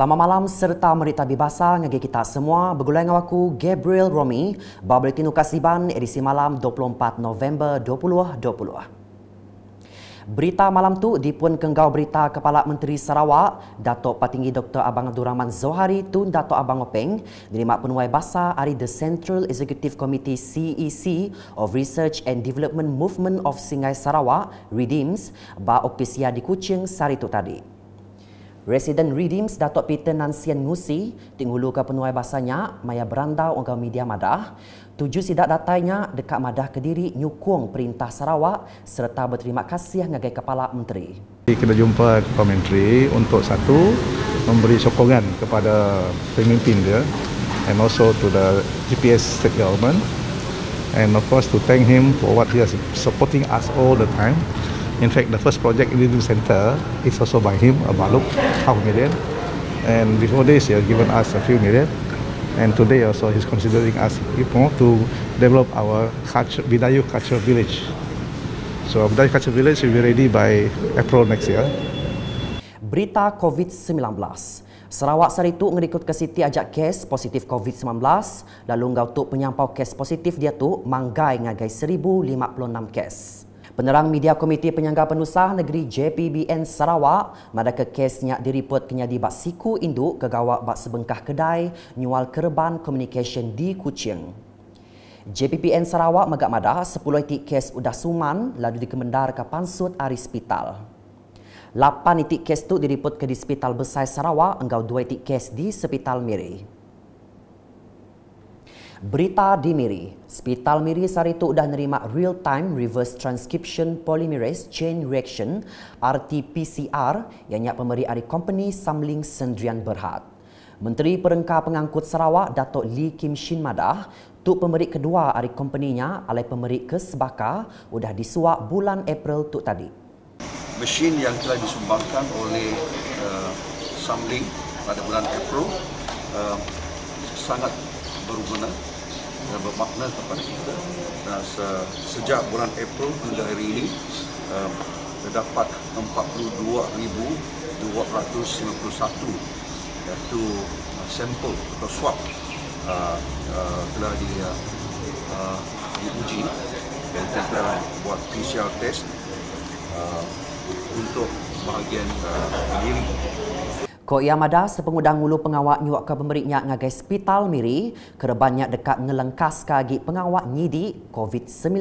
Selamat malam serta merita bibasa ngagi kita semua begulai ngau aku Gabriel Romi Babletin Ukasiban edisi malam 24 November 2020. Berita malam tu dipun kenggau berita Kepala Menteri Sarawak, Datuk Patinggi Dr. Abang Abdul Rahman Zohari tun Datuk Abang Openg, dirimak penuai Bahasa dari The Central Executive Committee CEC e of Research and Development Movement of Singai Sarawak, REDEEMS, ba okisia di Kuching sari tu tadi. Residen Redims Datuk Peter Nansian Ngusi tinggulu ke penuai bahasanya maya beranda orang media madah tujuh sidak datanya dekat madah kediri nyukung perintah Sarawak serta berterima kasih ngagai kepala menteri. Kita jumpa kepala menteri untuk satu memberi sokongan kepada pemimpin dia and also to the GPS state government and of course to thank him for what he is supporting us all the time In fact, the first project in the centre is also by him, a Maluk, half million. And before this, he has given us a few million. And today also, he's considering us Ipoh to develop our culture, Bidayu Cultural Village. So Bidayu Cultural Village will be ready by April next year. Berita COVID-19. Sarawak sehari itu mengikut ke Siti ajak kes positif COVID-19 lalu ngau untuk penyampau kes positif dia tu manggai ngagai 1056 kes. Penerang Media Komiti Penyangga Penusah Negeri JPBN Sarawak madaka kesnya diriput kenyadi bak siku induk kegawak bak sebengkah kedai nyual kerban communication di Kuching. JPBN Sarawak magak mada 10 itik kes udah suman lalu dikemendar ke pansut aris spital. 8 itik kes tu diriput ke di Spital Besar Sarawak, enggau 2 itik kes di Spital Mirih. Berita di Miri, Spital Miri Saritu dah nerima Real Time Reverse Transcription Polymerase Chain Reaction RT-PCR yang nyak pemberi dari company Samling Sendrian Berhad. Menteri perengka Pengangkut Sarawak Dato' Lee Kim Shin Madah Tuk pemerik kedua dari kompaninya alai pemerik ke Sebaka sudah disuak bulan April tu tadi. Mesin yang telah disumbangkan oleh uh, Samling pada bulan April uh, sangat berguna dan bermakna kepada kita dan se sejak bulan April hingga hari ini um, terdapat 42,251 iaitu uh, sampel atau swab uh, uh, telah di, uh, diuji dan telah buat PCR test uh, untuk bahagian uh, diri Ko ia mada sepengudang ngulu pengawak nyuak ke pemeriknya ngagai spital miri kerebanyak dekat ngelengkas kagi pengawak nyidi COVID-19.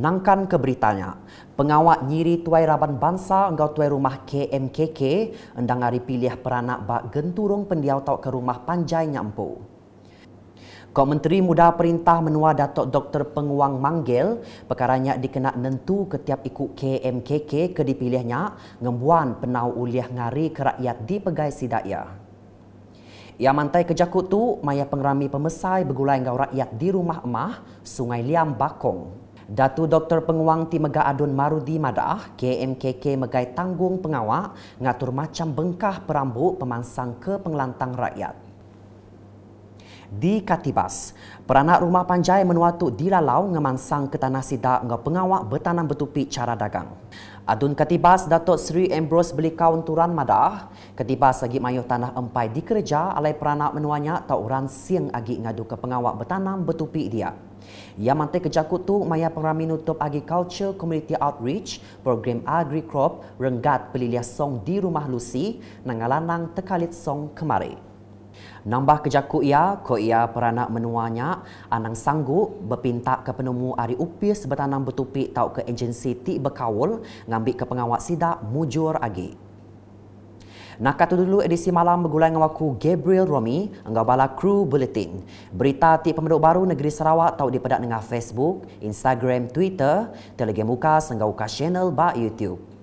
Nangkan keberitanya, pengawak nyiri tuai raban bangsa engkau tuai rumah KMKK endang hari pilih peranak bak genturung pendiau tau ke rumah panjai nyampu. empu. Kau Menteri Muda Perintah Menua Datuk Dr. Penguang Manggil, perkaranya dikena nentu ketiap ikut KMKK ke dipilihnya, ngembuan penau uliah ngari ke rakyat di Pegai Sidaya. Ia mantai kejakut tu, maya pengrami pemesai begulai ngau rakyat di rumah emah, Sungai Liam Bakong. Datu Dr. Penguang Timega Mega Adun Marudi Madah, KMKK Megai Tanggung Pengawak, ngatur macam bengkah perambuk pemansang ke penglantang rakyat di Katibas. Peranak rumah panjai menuatuk di lalau ngemansang ke tanah sidak ngau pengawak bertanam bertupi cara dagang. Adun Katibas Datuk Sri Ambrose beli kaun turan madah. Katibas lagi mayu tanah empai dikerja alai peranak menuanya tak orang siang agi ngadu ke pengawak bertanam bertupi dia. Ia mantai kejakut tu maya pengrami nutup Agriculture Community Outreach program agri crop renggat pelilih song di rumah Lucy nangalanang tekalit song kemari. Nambah kejaku ia, ko ia peranak menuanya, anang sanggup berpintak ke penemu ari upis bertanam bertupik tau ke agensi ti berkawal ngambil ke pengawak sidak mujur lagi. Nak kata dulu edisi malam bergulai dengan waku Gabriel Romy, anggap bala kru Bulletin. Berita ti pemeduk baru negeri Sarawak tau dipedak dengan Facebook, Instagram, Twitter, telegram muka, sanggau ka channel ba YouTube.